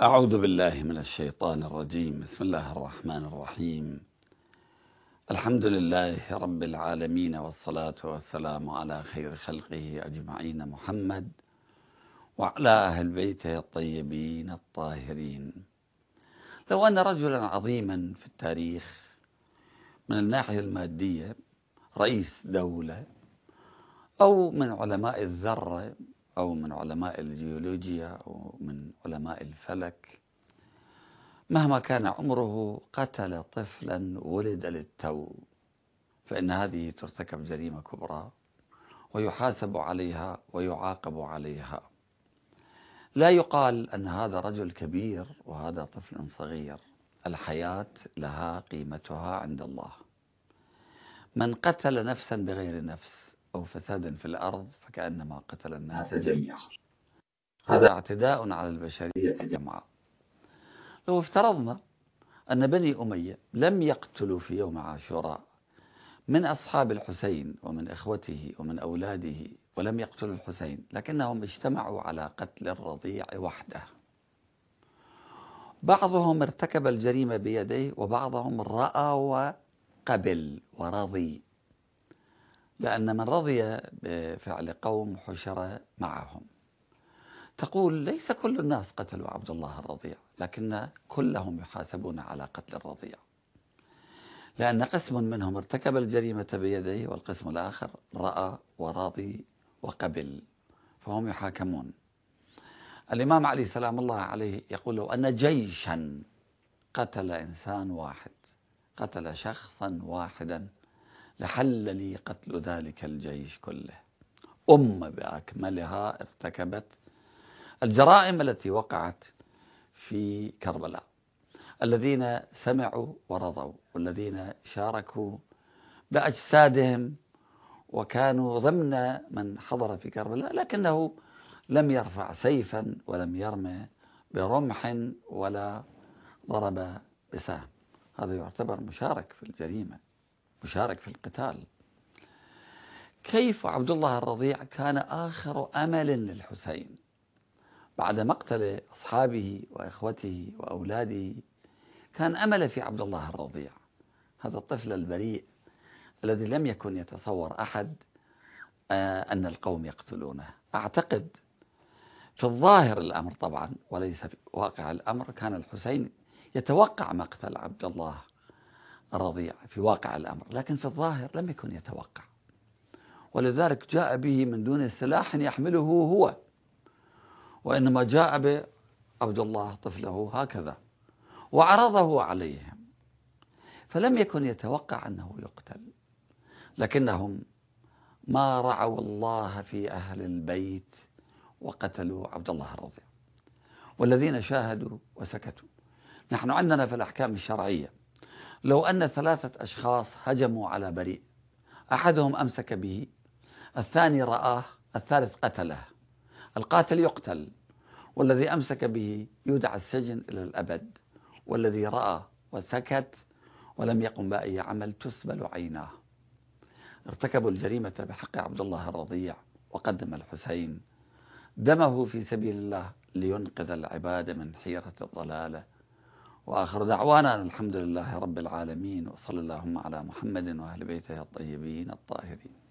أعوذ بالله من الشيطان الرجيم بسم الله الرحمن الرحيم الحمد لله رب العالمين والصلاة والسلام على خير خلقه أجمعين محمد وعلى أهل بيته الطيبين الطاهرين لو أن رجلا عظيما في التاريخ من الناحية المادية رئيس دولة أو من علماء الذرة أو من علماء الجيولوجيا أو من علماء الفلك مهما كان عمره قتل طفلا ولد للتو فإن هذه ترتكب جريمة كبرى ويحاسب عليها ويعاقب عليها لا يقال أن هذا رجل كبير وهذا طفل صغير الحياة لها قيمتها عند الله من قتل نفسا بغير نفس أو فساد في الأرض فكأنما قتل الناس جميعا هذا اعتداء على البشرية جمعاء لو افترضنا أن بني أمية لم يقتلوا في يوم عاشوراء من أصحاب الحسين ومن إخوته ومن أولاده ولم يقتلوا الحسين لكنهم اجتمعوا على قتل الرضيع وحده بعضهم ارتكب الجريمة بيديه وبعضهم رأى وقبل ورضي بأن من رضي بفعل قوم حشر معهم تقول ليس كل الناس قتلوا عبد الله الرضيع لكن كلهم يحاسبون على قتل الرضيع لأن قسم منهم ارتكب الجريمة بيديه والقسم الآخر رأى وراضي وقبل فهم يحاكمون الإمام علي سلام الله عليه يقول لو أن جيشا قتل إنسان واحد قتل شخصا واحدا لحل لي قتل ذلك الجيش كله أمة بأكملها ارتكبت الجرائم التي وقعت في كربلاء الذين سمعوا ورضوا والذين شاركوا بأجسادهم وكانوا ضمن من حضر في كربلاء لكنه لم يرفع سيفا ولم يرمي برمح ولا ضرب بسهم هذا يعتبر مشارك في الجريمه مشارك في القتال كيف عبد الله الرضيع كان آخر أمل للحسين بعد مقتل أصحابه وإخوته وأولاده كان أمل في عبد الله الرضيع هذا الطفل البريء الذي لم يكن يتصور أحد آه، أن القوم يقتلونه أعتقد في الظاهر الأمر طبعا وليس في واقع الأمر كان الحسين يتوقع مقتل عبد الله الرضيع في واقع الأمر لكن في الظاهر لم يكن يتوقع ولذلك جاء به من دون سلاح يحمله هو وإنما جاء به عبد الله طفله هكذا وعرضه عليهم فلم يكن يتوقع أنه يقتل لكنهم ما رعوا الله في أهل البيت وقتلوا عبد الله الرضيع والذين شاهدوا وسكتوا نحن عندنا في الأحكام الشرعية لو أن ثلاثة أشخاص هجموا على بريء أحدهم أمسك به الثاني رآه الثالث قتله القاتل يقتل والذي أمسك به يدعى السجن إلى الأبد والذي رأى وسكت ولم يقم بأي عمل تسبل عيناه ارتكبوا الجريمة بحق عبد الله الرضيع وقدم الحسين دمه في سبيل الله لينقذ العباد من حيرة الضلاله وآخر دعوانا الحمد لله رب العالمين وصلى اللهم على محمد وأهل بيته الطيبين الطاهرين